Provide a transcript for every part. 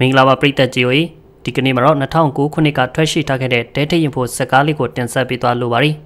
မင်္ဂလာပါပရိသတ်ကြီးတို့ဒီကနေ့မှာတော့2009ခုနှစ်ကထွက်ရှိထားခဲ့တဲ့ဒဲထိတ်ရင်ဖို့ဇက်ကားလေးကိုတင်ဆက်ပေးသွားလိုပါတယ်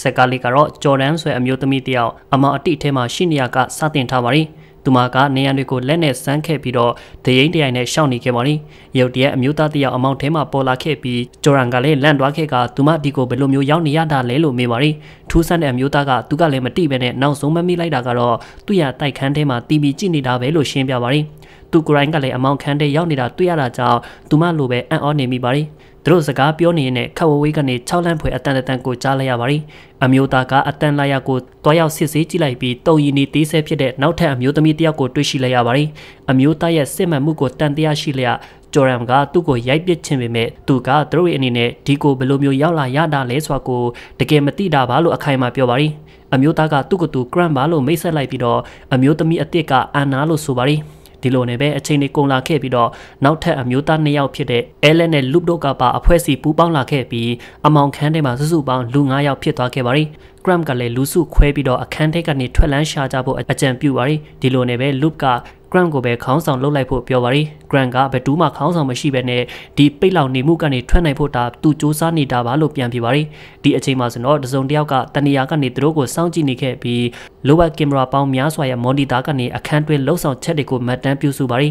ဇက်ကားလေးကတော့ဂျော်ဒန်ဆိုတဲ့အမျိုးသမီးတယောက်အမအတိအထဲမှာရှိနေရကစတင်ထားပါတယ်သူမကနေရန်တွေကိုလက်နဲ့စမ်းခဲ့ပြီးတော့ဒရင်တရိုင်နဲ့ရှောင်းနေခဲ့ပါလိမ့်။ရုတ်တရက်အမျိုးသားတယောက်အမောင်ထဲမှာပေါ်လာခဲ့ပြီးကျော်ရန်ကလည်းလန့်သွားခဲ့ကသူမဒီကိုဘယ်လိုမျိုးရောက်နေရတာလဲလို့မေးပါလိမ့်။ထူးဆန်းတဲ့အမျိုးသားကသူကလည်းမတိပဲနဲ့နောက်ဆုံးမမိလိုက်တာကတော့သူ့ရတိုက်ခန်းထဲမှာတီးပြီးကြည့်နေတာပဲလို့ရှင်းပြပါလိမ့်။သူကိုယ်တိုင်ကလည်းအမောင်ခံတဲ့ရောက်နေတာတွေ့ရတာကြောင့်သူမလိုပဲအံ့ဩနေမိပါတယ်သူတို့စကားပြောနေရင်ခက်ဝဝေးကနေ6လမ်းဖွယ်အတန်တန်ကိုကြားလိုက်ရပါတယ်။အမျိုးသားကအတန်လာရကိုတွားရောက်စစ်ဆေးကြည့်လိုက်ပြီးတုံရီနေသေးဆဲဖြစ်တဲ့နောက်ထပ်အမျိုးသမီးတစ်ယောက်ကိုတွေ့ရှိလိုက်ရပါတယ်။အမျိုးသားရဲ့စစ်မှန်မှုကိုတန်တရားရှိလျက်ကျော်ရမ်ကသူ့ကိုရိုက်ပစ်ခြင်းပေမဲ့သူကသူတို့ရဲ့အနေနဲ့ဒီကိုဘယ်လိုမျိုးရောက်လာရတာလဲဆိုတာကိုတကယ်မသိတာပါလို့အခိုင်အမာပြောပါတယ်။အမျိုးသားကသူ့ကိုယ်သူ grant ပါလို့မိတ်ဆက်လိုက်ပြီးတော့အမျိုးသမီးအစ်စ်ကအာနာလို့ဆိုပါတယ်။ဒီလိုနဲ့ပဲအချိန်တွေကုန်လာခဲ့ပြီးတော့နောက်ထပ်အမျိုးသား၂ယောက်ဖြစ်တဲ့အဲလက်နဲ့လူပတို့ကပါအဖွဲ့စီပူးပေါင်းလာခဲ့ပြီးအမောင်ခန်းထဲမှာစုစုပေါင်းလူ၅ယောက်ဖြစ်သွားခဲ့ပါတယ်။ Graham ကလည်းလူစုခွဲပြီးတော့အခန်းထဲကနေထွက်လန်းရှာကြဖို့အကြံပြုပါရီဒီလိုနဲ့ပဲ Luke က Grant ကိုပဲခေါင်းဆောင်လုပ်လိုက်ဖို့ပြောပါရီ Grant ကဘယ်သူမှခေါင်းဆောင်မရှိဘဲနဲ့ဒီပိတ်လောင်နေမှုကနေထွက်နိုင်ဖို့တာသူစူးစမ်းနေတာပါလို့ပြန်ပြပါရီဒီအချိန်မှာဆိုတော့တစုံတစ်ယောက်ကတနေရာကနေသူတို့ကိုစောင့်ကြည့်နေခဲ့ပြီး lower camera ပေါင်းများစွာရဲ့ monitor ကနေအခန်းတွင်းလှုပ်ဆောင်ချက်တွေကိုမှတ်တမ်းပြုစုပါရီ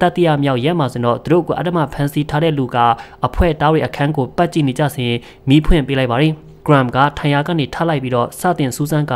တတိယမြောက်ရက်မှာဆိုတော့သူတို့ကိုအတ္တမဖန်စီထားတဲ့လူကအဖွဲတားရဲ့အခန်းကိုပတ်ကြည့်နေကြစဉ်မီးဖွင့်ပေးလိုက်ပါရီ Graham ကထိုင်ရာကနေထလိုက်ပြီးတော့စတင်စူးစမ်းက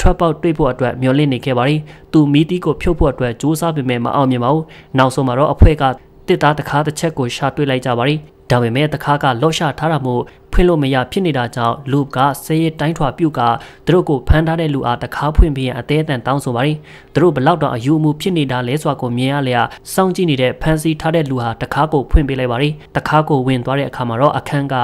ထွက်ပေါက်တွေ့ဖို့အတွက်မျှော်လင့်နေခဲ့ပါတယ်။သူမိတီးကိုဖြုတ်ဖို့အတွက်စူးစမ်းပေမဲ့မအောင်မြင်ပါဘူး။နောက်ဆုံးမှာတော့အဖွဲ့ကတစ်သားတစ်ခါတစ်ချက်ကိုရှာတွေ့လိုက်ကြပါတယ်။ဒါပေမဲ့တခါကလော့ရှာထားတာမို့ဖွင့်လို့မရဖြစ်နေတာကြောင့်လူကဆေးရတိုင်းထွာပြုတ်ကသူတို့ကိုဖမ်းထားတဲ့လူအားတကားဖွင့်ပြီးအသေးအတန်တောင်းဆိုပါတယ်သူတို့ဘလောက်တော့အယူအမူဖြစ်နေတာလဲဆိုတာကိုမြင်ရလျက်စောင့်ကြည့်နေတဲ့ဖမ်းဆီးထားတဲ့လူဟာတကားကိုဖွင့်ပေးလိုက်ပါတယ်တကားကိုဝင်သွားတဲ့အခါမှာတော့အခန်းက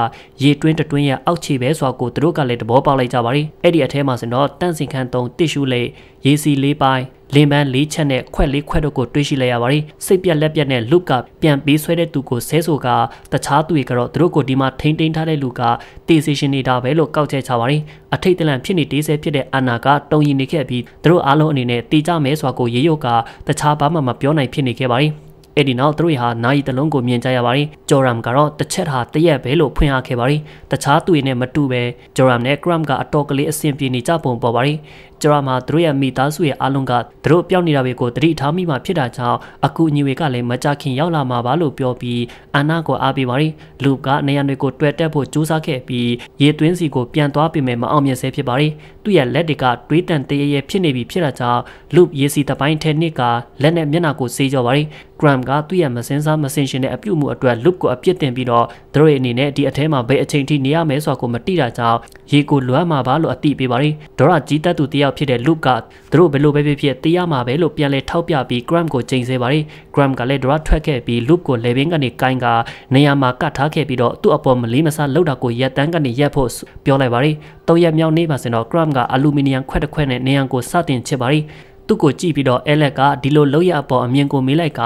ရေတွင်းတတွင်းရဲ့အောက်ခြေပဲဆိုတာကိုသူတို့ကလည်းသဘောပေါက်လိုက်ကြပါတယ်အဲ့ဒီအထဲမှာဆိုတော့တန့်စင်ခန်းသုံးတစ်ရှူလေးရေစီလေးပိုင်းလင်ပန်း၄ချက်နဲ့ခွက်၄ခွက်တို့ကိုတွေးရှိလိုက်ရပါတယ်။စိတ်ပြက်လက်ပြက်နဲ့လူကပြန်ပေးဆွဲတဲ့သူကိုဆဲဆိုကတခြားသူတွေကတော့သူတို့ကိုဒီမှာထိမ့်သိမ်းထားတဲ့လူကတည်စီရှင်နေတာပဲလို့ကောက်ချက်ချပါတယ်။အထိတ်တလန့်ဖြစ်နေတေးဆဲဖြစ်တဲ့အာနာကတုံရင်နေခဲ့ပြီးသူတို့အားလုံးအနေနဲ့တည်ကြမယ်ဆိုတာကိုရေရုပ်ကတခြားဘာမှမပြောနိုင်ဖြစ်နေခဲ့ပါတယ်။။အဲ့ဒီနောက်သူတို့ဟာနာယီတလုံးကိုမြင်ကြရပါတယ်။ဂျော်ရမ်ကတော့တစ်ချက်ဟာတရက်ပဲလို့ဖွင့်အားခဲ့ပါတယ်။တခြားသူတွေနဲ့မတူပဲဂျော်ရမ်နဲ့ကရမ်ကအတော်ကလေးအဆင်ပြေနေကြပုံပေါ်ပါတယ်။ကျော်ရမှာသူတို့ရဲ့မိသားစုရဲ့အလုံးကသူတို့ပျောက်နေတာတွေကိုတတိထားမိမှဖြစ်တာကြောင့်အခုအညီတွေကလည်းမကြခင်ရောက်လာမှာပါလို့ပြောပြီးအနာကိုအားပေးပါရီလူကနေရံတွေကိုတွေ့တက်ဖို့ကြိုးစားခဲ့ပြီးရေသွင်းစီကိုပြန်သွားပြင်မယ်မအောင်မြင်ဆဲဖြစ်ပါရီသူ့ရဲ့လက်တွေကတွေးတန်တရရဲ့ဖြစ်နေပြီဖြစ်တာကြောင့်လူရေစီတပိုင်းထဲနှစ်ကလက်နဲ့မျက်နှာကိုစေးကြောပါရီ Graham ကသူ့ရဲ့မစင်စားမစင်ရှင်တဲ့အပြုအမူအတွက် Luke ကိုအပြစ်တင်ပြီးတော့သူတို့ရဲ့အနေနဲ့ဒီအထဲမှာဘယ်အချိန်ထိနေရမယ်ဆိုတာကိုမတိတာကြောင့်ရေကိုလွမ်းမှာပါလို့အတိပေးပါတယ်။ဒေါ်ရကြီးတက်သူတယောက်ဖြစ်တဲ့ Luke ကသူတို့ဘယ်လိုပဲဖြစ်ဖြစ်တေးရမှာပဲလို့ပြန်လဲထောက်ပြပြီး Graham ကိုချိန်ဆပါတယ်။ Graham ကလည်းဒေါ်ရထွက်ခဲ့ပြီး Luke ကို level ကနေကိုင်းကနေရာမှာကတ်ထားခဲ့ပြီးတော့သူ့အပေါ်မလေးမစားလောက်တာကိုရက်တန်းကနေရက်ဖို့ပြောလိုက်ပါတယ်။တော့ရက်မြောက်နေ့မှာစင်တော့ Graham ကအလူမီနီယံခွက်တစ်ခွက်နဲ့နေရန်ကိုစတင်ချစ်ပါတယ်။သူ့ကိုကြည့်ပြီးတော့အဲလက်ကဒီလိုလောက်ရအပေါ်အမြင်ကိုမေးလိုက်က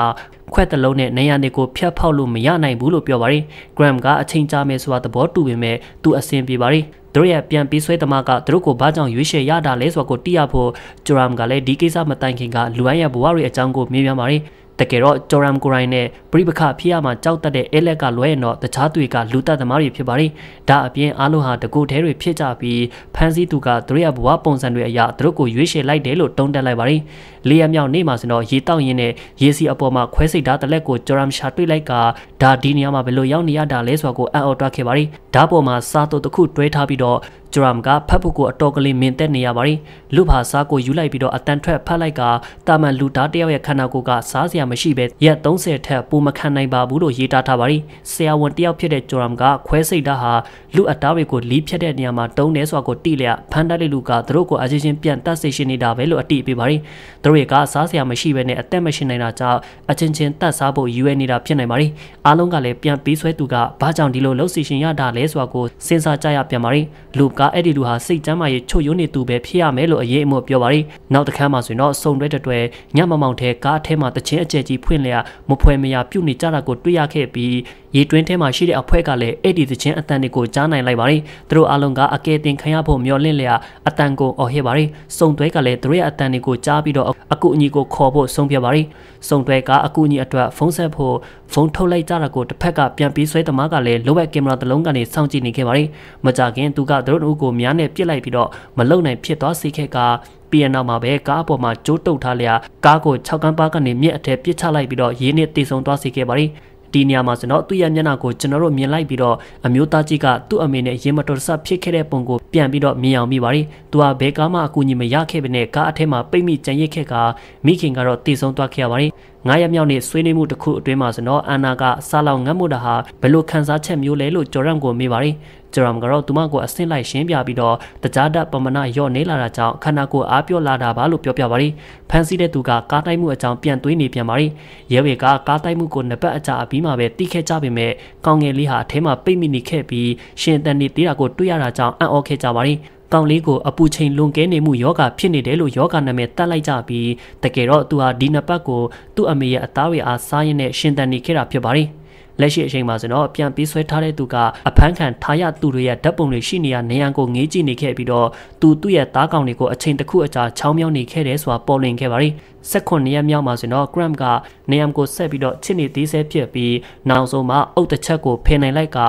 ခွက်တလုံးနဲ့နေရနေကိုဖျက်ဖောက်လို့မရနိုင်ဘူးလို့ပြောပါရီဂရမ်ကအချိန်ကြာမယ်ဆိုတာသဘောတူပေမဲ့သူအဆင်ပြေပါရီတို့ရဲ့ပြန်ပြီးဆွဲသမားကတို့ကိုဘာကြောင့်ရွေးချယ်ရတာလဲဆိုတာကိုတိရဖို့ဂျိုရမ်ကလည်းဒီကိစ္စမတိုင်ခင်ကလူအိုင်းရဲ့ဘဝရဲ့အကြောင်းကိုမေးမြန်းပါရီ။တကယ်တော့ဂျော်ရမ်ကိုရိုင်းနဲ့ပြိပခဖျားမှာကြောက်တတ်တဲ့အဲလက်ကလွဲရင်တော့တခြားသူတွေကလူတက်သမားတွေဖြစ်ပါတယ်ဒါအပြင်အားလုံးဟာတကူသေးတွေဖြစ်ကြပြီးဖန်စီသူကသူတို့ရဲ့ဘဝပုံစံတွေအရသူတို့ကိုရွေးချယ်လိုက်တယ်လို့တုံးတက်လိုက်ပါတယ်လေးရမြောက်နေ့မှာဆိုတော့ရေတောက်ရင်းနဲ့ရေစီအပေါ်မှာခွဲစိတ်ဓာတ်တလက်ကိုဂျော်ရမ်ရှာတွေ့လိုက်ကဒါဒီနေရာမှာဘယ်လိုရောက်နေရတာလဲဆိုတာကိုအံ့ဩတွားခဲ့ပါတယ်ဓာတ်ပေါ်မှာစာတုတ်တစ်ခုတွဲထားပြီးတော့ဂျရမ်ကဖတ်ဖို့ကိုအတော်ကလေးမင်သက်နေရပါတယ်လူဖာစားကိုယူလိုက်ပြီးတော့အတန်ထွက်ဖတ်လိုက်ကတာမန်လူသားတယောက်ရဲ့ခန္ဓာကိုယ်ကစားစရာမရှိဘဲရက်30ထက်ပိုမခံနိုင်ပါဘူးလို့ရေးသားထားပါတယ်။ဆရာဝန်တယောက်ဖြစ်တဲ့ဂျိုရမ်ကခွဲစိတ်ဓာတ်ဟာလူအတားတွေကိုလီးဖြတ်တဲ့နေရာမှာတုံးနေစွာကိုတိလျက်ဖန်တတ်တဲ့လူကသူတို့ကိုအချင်းချင်းပြန်တတ်စေရှင်နေတာပဲလို့အတိပေးပါတယ်။သူတို့ကစားစရာမရှိဘဲနဲ့အသက်မရှင်နိုင်တာကြောင့်အချင်းချင်းတတ်စားဖို့ယူရနေတာဖြစ်နိုင်ပါတယ်။အားလုံးကလည်းပြန်ပေးဆွဲသူကဘာကြောင့်ဒီလိုလှုပ်စီရှင်ရတာလဲဆိုတာကိုစဉ်းစားကြရပြန်ပါတယ်။လူကအဲ့ဒီလူဟာစိတ်ကျမ်းမာရေးချွတ်ယွင်းနေသူပဲဖြစ်ရမယ်လို့အရေးအမို့ပြောပါတယ်။နောက်တစ်ခါမှဆိုရင်တော့စုံတွဲတဲ့တွဲညမမောင်ထဲကားထဲမှာတချင်းအကျဲယ်ကြီးဖွင့်လျက်မဖွဲမရပြုတ်နေကြတာကိုတွေ့ရခဲ့ပြီးရေတွင်းထဲမှာရှိတဲ့အဖွဲ့ကလည်းအဲ့ဒီသချင်းအတန်တွေကိုကြားနိုင်လိုက်ပါတယ်သူတို့အလုံးကအကဲတင်ခံရဖို့မျှော်လင့်လျက်အတန်ကိုအော်ဟစ်ပါတယ်စုံတွဲကလည်းသူတို့ရဲ့အတန်တွေကိုကြားပြီးတော့အကူအညီကိုခေါ်ဖို့ဆုံးဖြတ်ပါတယ်စုံတွဲကအကူအညီအတွက်ဖုန်းဆက်ဖို့ဖုန်းထုတ်လိုက်ကြတာကိုတစ်ဖက်ကပြန်ပြီးဆွဲသမားကလည်းလိုဘက်ကင်မရာတစ်လုံးကနေစောင့်ကြည့်နေခဲ့ပါတယ်မကြခင်သူကသူတို့အုပ်ကိုများနဲ့ပြစ်လိုက်ပြီးတော့မလုံနိုင်ဖြစ်သွားစေခဲ့ကပြီးရနောက်မှာပဲကားအပေါ်မှာကျိုးတုပ်ထားလျာကားကို6ကမ်းပါးကနေမြက်အထက်ပစ်ချလိုက်ပြီးတော့ရင်းနဲ့တေဆုံသွားစေခဲ့ပါတယ်ဒီနေရာမှာဆိုတော့သူ့ရဲ့မျက်နှာကိုကျွန်တော်တို့မြင်လိုက်ပြီးတော့အမျိုးသားကြီးကသူ့အမေနဲ့ရင်မတော်တဆဖြစ်ခဲ့တဲ့ပုံကိုပြန်ပြီးတော့မြင်အောင်မိပါတယ်။သူကဘယ်ကားမှအကူအညီမရခဲ့ပေနဲ့ကားအထက်မှာပိတ်မိကြံရစ်ခဲ့ကမိခင်ကတော့တည်ဆုံသွားခဲ့ရပါတယ်။ငါးရမြောက်နဲ့ဆွေးနွေးမှုတစ်ခုအတွင်းမှာဆိုတော့အန်နာကစားလောင်ငတ်မှုတာဟာဘယ်လိုခံစားချက်မျိုးလဲလို့ကြော်ရမ်ကိုမေးပါတယ်ဂျရမ်ကတော့သူမကိုအဆင့်လိုက်ရှင်းပြပြီးတော့တကြားဓာတ်ပမနာရော့နေလာတာကြောင့်ခန္ဓာကိုယ်အားပြော့လာတာပါလို့ပြောပြပါရီဖန်စီတဲ့သူကကားတိုက်မှုအကြောင်းပြန်သွေးနေပြန်ပါရီရဲဝေကကားတိုက်မှုကိုနှစ်ပတ်အကြာအပြီးမှပဲတိခဲ့ကြပေမဲ့ကောင်းငယ်လေးဟာအထဲမှာပိတ်မိနေခဲ့ပြီးရှင်တန်နေသေးတာကိုတွေ့ရတာကြောင့်အံ့ဩခဲ့ကြပါရီကောင်လေးကိုအပူချိန်လွန်ကဲနေမှုယောဂဖြစ်နေတယ်လို့ယောဂနာမည်တတ်လိုက်ကြပြီးတကယ်တော့သူဟာဒီနှစ်ပတ်ကိုသူ့အမေရဲ့အသားတွေအားစားရင်းနဲ့ရှင်သန်နေခဲ့တာဖြစ်ပါတယ်။လက်ရှိအချိန်မှာဆိုတော့ပြန်ပြီးဆွဲထားတဲ့သူကအဖမ်းခံထားရသူတွေရဲ့ဓာတ်ပုံတွေရှိနေရနေရန်ကိုငေးကြည့်နေခဲ့ပြီးတော့သူသူ့ရဲ့သားကောင်တွေကိုအချိန်တစ်ခုအကြာချောင်းမြောင်းနေခဲ့တယ်ဆိုတာပေါ်လွင်ခဲ့ပါရီ16ရက်မြောက်မှာဆိုတော့ Gram ကနေရန်ကိုဆက်ပြီးတော့ချစ်နေသေးဆဲဖြစ်ပြီးနောက်ဆုံးမှာအုတ်တစ်ချက်ကိုဖင်နိုင်လိုက်က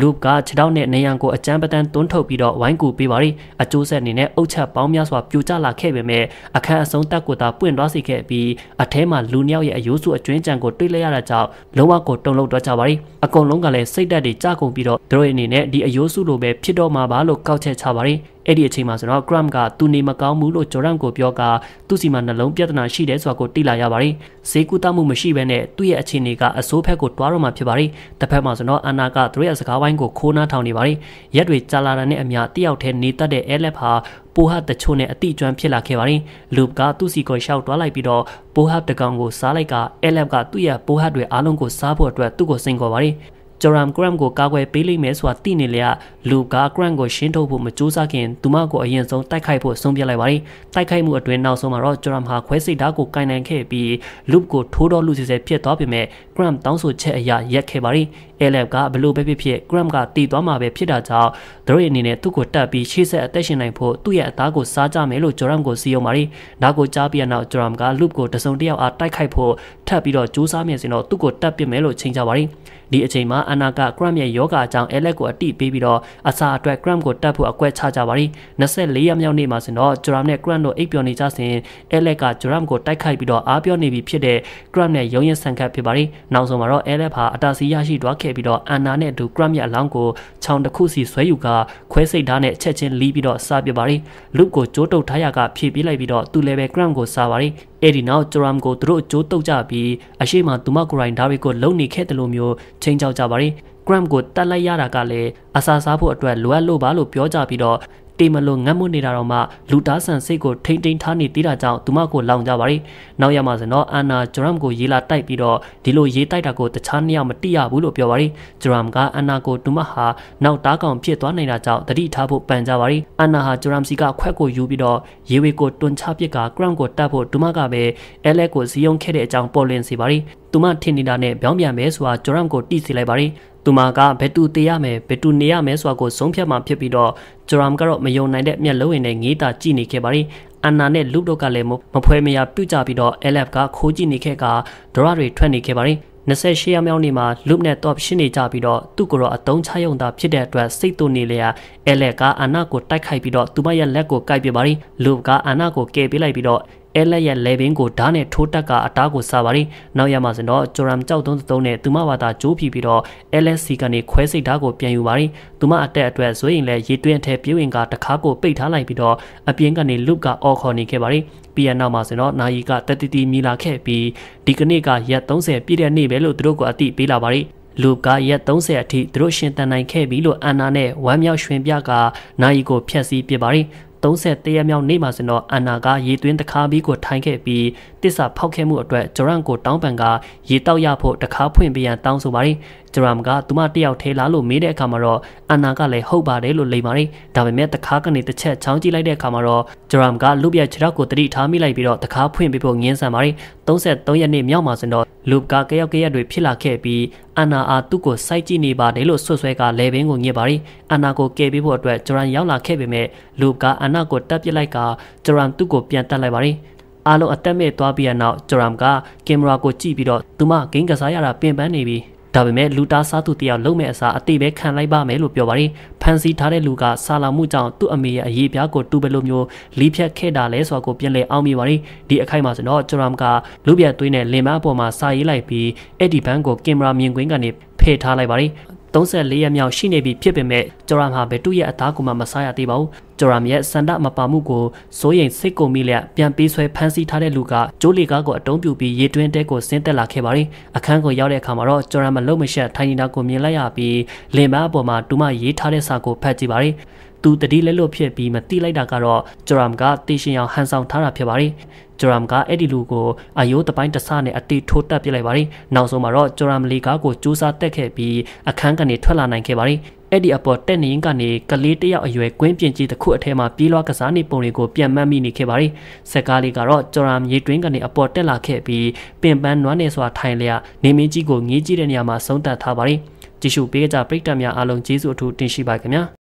လူကခြေထောက်နဲ့နေရန်ကိုအကြမ်းပတန်းတွန်းထုတ်ပြီးတော့ဝိုင်းကူပေးပါရီအကျိုးဆက်အနေနဲ့အုတ်ချက်ပေါင်းများစွာပြိုကျလာခဲ့ပေမဲ့အခန်းအဆုံးတက်ကိုသာပွင့်သွားစေခဲ့ပြီးအထဲမှာလူနှစ်ယောက်ရဲ့အယိုးစုအကျွင်းကြံကိုတွေ့လိုက်ရတာကြောင့်လုံးဝကိုတုန်လှုပ်သွားကြပါရီအကုန်လုံးကလည်းစိတ်ဓာတ်တွေကြကုန်ပြီးတော့သူတို့အနေနဲ့ဒီအယိုးစုလိုပဲဖြစ်တော့မှာပါလို့ကောက်ချက်ချပါရီအဲ့ဒီအချိန်မှာဆိုတော့ Grump ကသူနေမကောင်းဘူးလို့ Joram ကိုပြောကသူ့စီမှာနှလုံးပြဿနာရှိတယ်ဆိုတာကိုသိလာရပါတယ်။ဈေးကူတမှုမရှိဘဲနဲ့သူ့ရဲ့အခြေအနေကအဆိုးဖက်ကိုတွားတော့မှဖြစ်ပါတယ်။တစ်ဖက်မှာဆိုတော့အနာကသူ့ရဲ့စကားဝိုင်းကိုခိုးနှားထောင်နေပါတယ်။ရက်တွေကြာလာတာနဲ့အမျှတယောက်တည်းနေတတ်တဲ့ Aleph ဟာပိုဟတချို့နဲ့အတိအကျွမ်းဖြစ်လာခဲ့ပါတယ်။လူကသူ့စီကိုရှောက်တွားလိုက်ပြီးတော့ပိုဟတကောင်ကိုစားလိုက်က Aleph ကသူ့ရဲ့ပိုဟတွေအားလုံးကိုစားဖို့အတွက်သူ့ကိုစိန်ခေါ်ပါတယ်။ဂျော်ရမ်ဂရမ်ကိုကာကွယ်ပေးလိမ့်မယ်ဆိုတာသိနေလျက်လူကာဂရန့်ကိုရှင်းထုတ်ဖို့မကြိုးစားခင်သူမကိုအရင်ဆုံးတိုက်ခိုက်ဖို့ဆုံးဖြတ်လိုက်ပါတယ်။တိုက်ခိုက်မှုအတွင်းနောက်ဆုံးမှာတော့ဂျော်ရမ်ဟာခွဲစိတ်ဓာတ်ကိုကင်နိုင်ခဲ့ပြီးလူကိုထိုးတော့လူစီစဲဖြစ်သွားပေမဲ့ဂရမ်တောင်းဆိုချက်အရာရက်ခဲ့ပါတယ်။ LF ကဘလို့ပဲဖြစ်ဖြစ်ဂရမ်ကတည်သွားမှာပဲဖြစ်တာကြောင့်သူတို့အနေနဲ့သူ့ကိုတက်ပြီးရှေ့ဆက်အသက်ရှင်နိုင်ဖို့သူ့ရဲ့အသားကိုစားကြမယ်လို့ဂျော်ရမ်ကိုစီယုံပါတယ်။ဒါကိုကြားပြီးနောက်ဂျော်ရမ်ကလူကိုတစုံတယောက်အားတိုက်ခိုက်ဖို့ထပ်ပြီးတော့ကြိုးစားမြင်စဉ်တော့သူ့ကိုတက်ပစ်မယ်လို့ချိန်ကြပါတယ်။ဒီအချိန်မှာအနာကဂရမ်ရဲ့ယောဂအကြောင်း LF ကိုအတိပေးပြီးတော့အစားအတွက် Gram ကိုတက်ဖို့အကွက်ချကြပါရီ24ရက်မြောက်နေ့မှာဆိုတော့ Gram နဲ့ Gram တို့အိပ်ပျော်နေကြစဉ် Alex က Gram ကိုတိုက်ခိုက်ပြီးတော့အားပြောနေပြီဖြစ်တဲ့ Gram နဲ့ရုံးရင်ဆန်ခတ်ဖြစ်ပါရီနောက်ဆုံးမှာတော့ Alex ဟာအတာစီရရှိသွားခဲ့ပြီးတော့အန်နာနဲ့အတူ Gram ရဲ့အလောင်းကိုခြောင်တစ်ခုစီဆွဲယူကခွဲစိတ်ဓာတ်နဲ့ချက်ချင်းလီးပြီးတော့စားပြပါရီလူကိုကြိုးတုပ်ထားရကဖြည့်ပေးလိုက်ပြီးတော့သူလည်းပဲ Gram ကိုစားပါရီအဲ့ဒီနောက်ဂျရမ်ကိုသူတို့အကျိုးတုတ်ကြပြီးအရှိမသူမကိုရိုင်ဒါရီကိုလုံနေခဲ့တယ်လို့မျိုးချိန်ချောက်ကြပါရီ gram ကိုတတ်လိုက်ရတာကလည်းအစာစားဖို့အတွက်လိုအပ်လို့ပါလို့ပြောကြပြီးတော့တေမလို့ငတ်မွနေတာတော့မှလူသားဆန်စိတ်ကိုထိမ့်ထိန်ထားနေသေးတာကြောင့်သူမကိုလောင်ကြပါရီနောက်ရမှာစတော့အာနာဂျရမ်ကိုရေးလာတိုက်ပြီးတော့ဒီလိုရေးတိုက်တာကိုတခြားနှစ်ယောက်မတိရဘူးလို့ပြောပါရီဂျရမ်ကအာနာကိုသူမဟာနောက်တားကောင်ဖြစ်သွားနေတာကြောင့်တတိထားဖို့ပန်ကြပါရီအာနာဟာဂျရမ်စီကခွက်ကိုယူပြီးတော့ရေးဝေကိုတွန်ချပစ်ကဂရမ်ကိုတတ်ဖို့သူမကပဲအဲလက်ကိုဇီယုံခဲ့တဲ့အကြောင်းပေါ်လွင်စေပါရီသူမထင်နေတာနဲ့ပြောင်းပြန်မယ်ဆိုတာဂျော်ရမ်ကိုတိစီလိုက်ပါတယ်။သူမကဘယ်သူတေးရမယ်ဘယ်သူနေရမယ်ဆိုတာကိုဆုံးဖြတ်မှဖြစ်ပြီးတော့ဂျော်ရမ်ကတော့မယုံနိုင်တဲ့မျက်လုံးရည်နဲ့ငေးတာကြည့်နေခဲ့ပါတယ်။အန်နာနဲ့လူတို့ကလည်းမဖွဲမရပြုတ်ကြပြီးတော့ LF ကခိုးကြည့်နေခဲ့ကဒေါ်ရတွေထွက်နေခဲ့ပါတယ်။28ရမြောင်းနေမှာလုနဲ့ top ရှင်းနေကြပြီးတော့သူ့ကိုတော့အတုံးချယုံတာဖြစ်တဲ့အတွက်စိတ်တူနေလျာအဲလက်ကအနာကိုတိုက်ခိုက်ပြီးတော့သူမရဲ့လက်ကိုကိုက်ပြပါရီလုကအနာကိုကယ်ပေးလိုက်ပြီးတော့အဲလက်ရဲ့လေပင်ကိုဓာတ်နဲ့ထိုးတက်ကအတားကိုစာပါရီနောက်ရမှာစင်တော့ဂျိုရမ်ကြောက်သုံးသုံးနဲ့သူမဘာသာကြိုးဖြီပြီးတော့ LSC ကနေခွဲစိတ်ဓာတ်ကိုပြန်ယူပါရီသူမအတက်အတွက်ဇွေးရင်လဲရေတွင်းထဲပြေးဝင်ကတခါကိုပိတ်ထားလိုက်ပြီးတော့အပြင်ကနေလုကအော်ခေါ်နေခဲ့ပါရီပြီးရနောက်မှာစင်တော့နာယီကတက်တီတီမြည်လာခဲ့ပြီးဒီကနေ့ကရက်30ပြည့်တဲ့နေ့ပဲလို့သူတို့ကအတိပေးလာပါရီလူကရက်30အထိသူတို့ရှင်တန်နိုင်ခဲ့ပြီလို့အန်နာနဲ့ဝမ်းမြောက်ရွှင်ပြကနာယီကိုဖျက်ဆီးပစ်ပါရီ31ရက်မြောက်နေ့မှာဆိုတော့အန်နာကရေသွင်းတခါပြီးကိုထိုင်ခဲ့ပြီးတစ္ဆာဖောက်ခဲ့မှုအတွက်ဂျော်ရန်ကိုတောင်းပန်ကရေတောက်ရဖို့တခါဖွင့်ပြန်တောင်းဆိုပါတယ်ဂျရာမ်ကသူမတယောက်ထဲလားလို့မေးတဲ့အခါမှာတော့အန်နာကလည်းဟုတ်ပါတယ်လို့လိမ်ပါတယ်ဒါပေမဲ့တခါကနေတစ်ချက်ချောင်းကြည့်လိုက်တဲ့အခါမှာတော့ဂျရာမ်ကလူပြခြေထောက်ကိုတတိထားမိလိုက်ပြီးတော့တခါဖွင့်ပြဖို့ငင်းဆန်ပါတယ်33ရက်နေ့မြောက်မှာစင်တော့လူကကယောက်ကရက်တွေဖြစ်လာခဲ့ပြီးအန်နာအာသူ့ကိုစိုက်ကြည့်နေပါတယ်လို့ဆွဆွဲကလေဘင်းကိုညစ်ပါတယ်အန်နာကိုကယ်ပေးဖို့အတွက်ဂျရမ်ရောက်လာခဲ့ပေမဲ့လူကအန်နာကိုတတ်ပစ်လိုက်ကဂျရမ်သူ့ကိုပြန်တတ်လိုက်ပါတယ်အားလုံးအတက်မဲ့သွားပြီးတဲ့နောက်ဂျရမ်ကကင်မရာကိုကြည့်ပြီးတော့သူမဂိမ်းကစားရတာပင်ပန်းနေပြီးဒါပေမဲ့လူတားစားသူတယောက်လုံမဲ့အစားအသေးပဲခံလိုက်ပါမယ်လို့ပြောပါတယ်။ဖန်စီထားတဲ့လူကဆာလာမှုကြောင့်သူ့အမေရဲ့အရေးပြားကိုတူဘယ်လိုမျိုးလီးဖြတ်ခဲ့တာလဲဆိုတာကိုပြန်လည်အောင်မိပါတယ်။ဒီအခိုက်မှာဆိုတော့ကျွန်တော်ကလူပြတ်သွေးနဲ့လင်မအပေါ်မှာစာရေးလိုက်ပြီးအဲ့ဒီဘန်းကိုကင်မရာမြင်ကွင်းကနေဖယ်ထားလိုက်ပါတယ်။34ရက်မြောက်ရှိနေပြီဖြစ်ပေမဲ့ကျော်ရမ်ဟာဘယ်သူ့ရဲ့အသားကိုမှမဆားရသေးပါဘူးကျော်ရမ်ရဲ့စန္ဒမပါမှုကိုစိုးရိမ်စိတ်ကုန်မိလျက်ပြန်ပေးဆွဲဖမ်းဆီးထားတဲ့လူကကျိုးလီကားကိုအတုံးပြူပြီးရေတွင်းတဲကိုဆင်းသက်လာခဲ့ပါတယ်အခန်းကိုရောက်တဲ့အခါမှာတော့ကျော်ရမ်မလုံမရှက်ထိုင်နေတာကိုမြင်လိုက်ရပြီးလင်မအပေါ်မှာတူမရေးထားတဲ့စာကိုဖတ်ကြည့်ပါတယ်သူတတိလက်လွတ်ဖြစ်ပြီးမတိလိုက်တာကတော့ဂျရမ်ကတေရှင်အောင်ဟန်ဆောင်ထားတာဖြစ်ပါတယ်ဂျရမ်ကအဲ့ဒီလူကိုအယိုးတပိုင်းတဆနဲ့အတေထိုးတက်ပြလိုက်ပါတယ်နောက်ဆုံးမှာတော့ဂျရမ်လီကာကိုစူးစမ်းတက်ခဲ့ပြီးအခန်းကနေထွက်လာနိုင်ခဲ့ပါတယ်အဲ့ဒီအပေါ်တက်နေရင်ကနေကလေးတယောက်အရွယ်ကွင်းပြင်ကြီးတစ်ခုအထဲမှာပြေးလွှားကစားနေပုံတွေကိုပြန်မှတ်မိနေခဲ့ပါတယ်။စက်ကားလေးကတော့ကျော်ရမ်ရေတွင်းကနေအပေါ်တက်လာခဲ့ပြီးပင်ပန်းနွမ်းနယ်စွာထိုင်လျက်နေမင်းကြီးကိုငေးကြည့်တဲ့နေရာမှာဆုံးသတ်ထားပါတယ်။ကြည့်ရှုပေးကြပရိသတ်များအားလုံးကျေးဇူးအထူးတင်ရှိပါခင်ဗျာ။